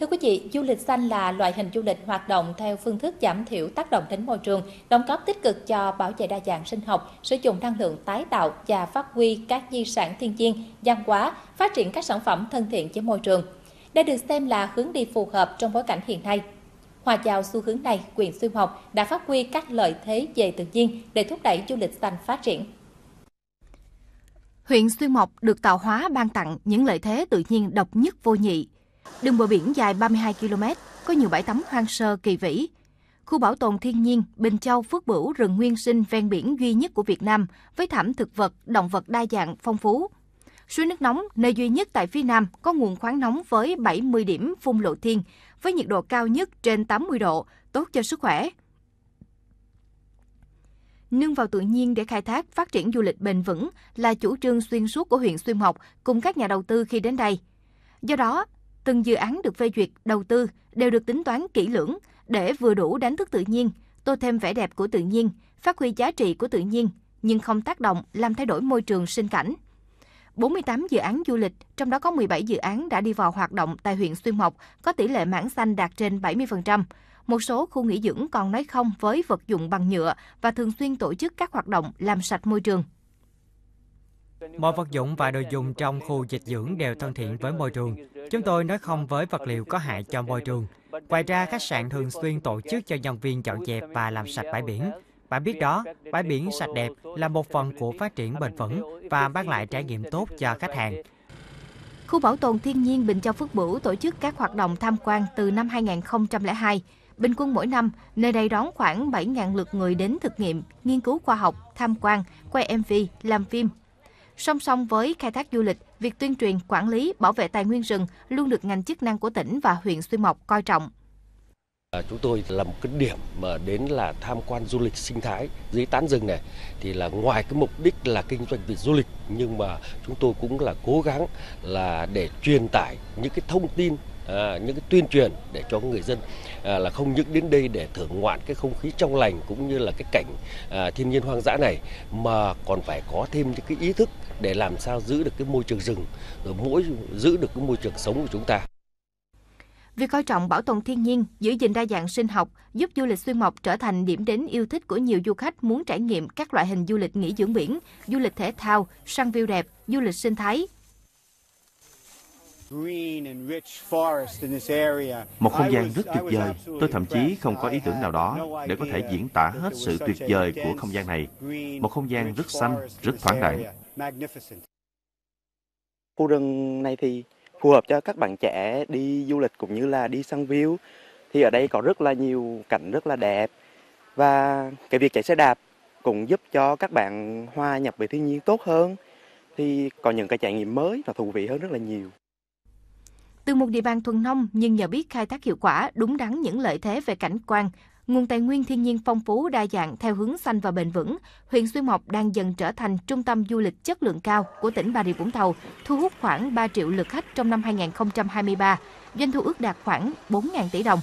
Thưa quý vị, du lịch xanh là loại hình du lịch hoạt động theo phương thức giảm thiểu tác động đến môi trường, đóng góp tích cực cho bảo vệ đa dạng sinh học, sử dụng năng lượng tái tạo và phát huy các di sản thiên nhiên, văn hóa, phát triển các sản phẩm thân thiện với môi trường. Đây được xem là hướng đi phù hợp trong bối cảnh hiện nay. Hòa vào xu hướng này, quyền xuyên học đã phát huy các lợi thế về tự nhiên để thúc đẩy du lịch xanh phát triển. Huyện Xuyên Mộc được tạo hóa ban tặng những lợi thế tự nhiên độc nhất vô nhị, Đường bờ biển dài 32 km, có nhiều bãi tắm hoang sơ kỳ vĩ. Khu bảo tồn thiên nhiên Bình Châu Phước Bửu rừng nguyên sinh ven biển duy nhất của Việt Nam với thảm thực vật, động vật đa dạng, phong phú. Suối nước nóng, nơi duy nhất tại phía Nam có nguồn khoáng nóng với 70 điểm phun lộ thiên, với nhiệt độ cao nhất trên 80 độ, tốt cho sức khỏe. Nương vào tự nhiên để khai thác, phát triển du lịch bền vững là chủ trương xuyên suốt của huyện Xuyên Mộc cùng các nhà đầu tư khi đến đây. Do đó, từng dự án được phê duyệt, đầu tư đều được tính toán kỹ lưỡng để vừa đủ đánh thức tự nhiên, tô thêm vẻ đẹp của tự nhiên, phát huy giá trị của tự nhiên, nhưng không tác động làm thay đổi môi trường sinh cảnh. 48 dự án du lịch, trong đó có 17 dự án đã đi vào hoạt động tại huyện Xuyên Mộc, có tỷ lệ mảng xanh đạt trên 70%. Một số khu nghỉ dưỡng còn nói không với vật dụng bằng nhựa và thường xuyên tổ chức các hoạt động làm sạch môi trường. Mọi vật dụng và đồ dùng trong khu dịch dưỡng đều thân thiện với môi trường. Chúng tôi nói không với vật liệu có hại cho môi trường. Ngoài ra, khách sạn thường xuyên tổ chức cho nhân viên dọn dẹp và làm sạch bãi biển. Bạn biết đó, bãi biển sạch đẹp là một phần của phát triển bền vững và mang lại trải nghiệm tốt cho khách hàng. Khu bảo tồn thiên nhiên Bình Châu Phước Bửu tổ chức các hoạt động tham quan từ năm 2002. Bình quân mỗi năm, nơi đây đón khoảng 7.000 lượt người đến thực nghiệm, nghiên cứu khoa học, tham quan, quay MV, làm phim Song song với khai thác du lịch, việc tuyên truyền, quản lý, bảo vệ tài nguyên rừng luôn được ngành chức năng của tỉnh và huyện Xuyên Mộc coi trọng. À, chúng tôi là một cái điểm mà đến là tham quan du lịch sinh thái dưới tán rừng này thì là ngoài cái mục đích là kinh doanh về du lịch nhưng mà chúng tôi cũng là cố gắng là để truyền tải những cái thông tin à, những cái tuyên truyền để cho người dân à, là không những đến đây để thưởng ngoạn cái không khí trong lành cũng như là cái cảnh à, thiên nhiên hoang dã này mà còn phải có thêm những cái ý thức để làm sao giữ được cái môi trường rừng rồi mỗi giữ được cái môi trường sống của chúng ta. Việc coi trọng bảo tồn thiên nhiên, giữ gìn đa dạng sinh học giúp du lịch xuyên mộc trở thành điểm đến yêu thích của nhiều du khách muốn trải nghiệm các loại hình du lịch nghỉ dưỡng biển, du lịch thể thao, săn view đẹp, du lịch sinh thái, một không gian rất tuyệt vời. Tôi thậm chí không có ý tưởng nào đó để có thể diễn tả hết sự tuyệt vời của không gian này. Một không gian rất xanh, rất thoáng đẳng. Khu rừng này thì phù hợp cho các bạn trẻ đi du lịch cũng như là đi săn view. Thì ở đây có rất là nhiều cảnh rất là đẹp. Và cái việc chạy xe đạp cũng giúp cho các bạn hòa nhập với thiên nhiên tốt hơn. Thì có những cái trải nghiệm mới và thú vị hơn rất là nhiều. Từ một địa bàn thuần nông nhưng nhờ biết khai thác hiệu quả đúng đắn những lợi thế về cảnh quan, nguồn tài nguyên thiên nhiên phong phú đa dạng theo hướng xanh và bền vững, huyện Xuyên Mộc đang dần trở thành trung tâm du lịch chất lượng cao của tỉnh Bà Rịa Vũng Tàu, thu hút khoảng 3 triệu lượt khách trong năm 2023, doanh thu ước đạt khoảng 4.000 tỷ đồng.